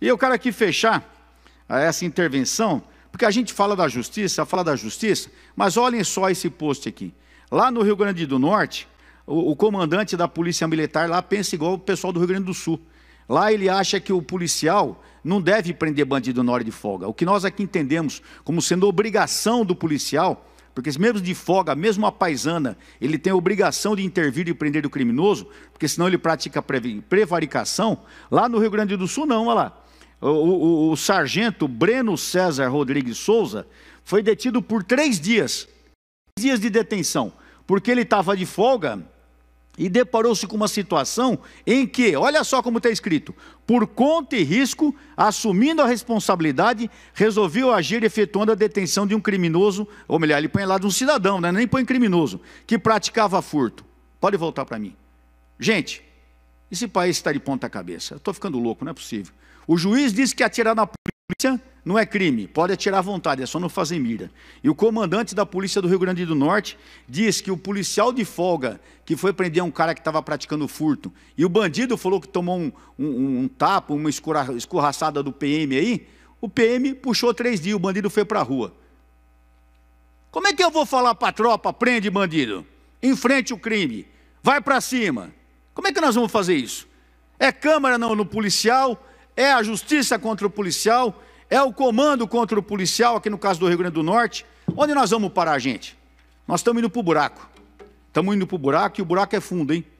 E eu quero aqui fechar ah, essa intervenção, porque a gente fala da justiça, fala da justiça, mas olhem só esse post aqui. Lá no Rio Grande do Norte, o, o comandante da Polícia Militar lá pensa igual o pessoal do Rio Grande do Sul. Lá ele acha que o policial não deve prender bandido na hora de folga. O que nós aqui entendemos como sendo obrigação do policial, porque mesmo de folga, mesmo a paisana, ele tem a obrigação de intervir e prender o criminoso, porque senão ele pratica prevaricação. Lá no Rio Grande do Sul, não, olha lá o, o, o sargento Breno César Rodrigues Souza foi detido por três dias três dias de detenção, porque ele estava de folga e deparou-se com uma situação em que, olha só como está escrito, por conta e risco, assumindo a responsabilidade, resolveu agir efetuando a detenção de um criminoso, ou melhor, ele põe lá de um cidadão, né? nem põe criminoso, que praticava furto. Pode voltar para mim. Gente, esse país está de ponta cabeça. Estou ficando louco, não é possível. O juiz disse que atirar na polícia não é crime, pode atirar à vontade, é só não fazer mira. E o comandante da polícia do Rio Grande do Norte diz que o policial de folga que foi prender um cara que estava praticando furto e o bandido falou que tomou um, um, um tapa, uma escorra, escorraçada do PM aí, o PM puxou três dias, o bandido foi para a rua. Como é que eu vou falar para a tropa, prende bandido, enfrente o crime, vai para cima? Como é que nós vamos fazer isso? É Câmara no, no policial? É a justiça contra o policial? É o comando contra o policial, aqui no caso do Rio Grande do Norte? Onde nós vamos parar, gente? Nós estamos indo para o buraco. Estamos indo para o buraco e o buraco é fundo, hein?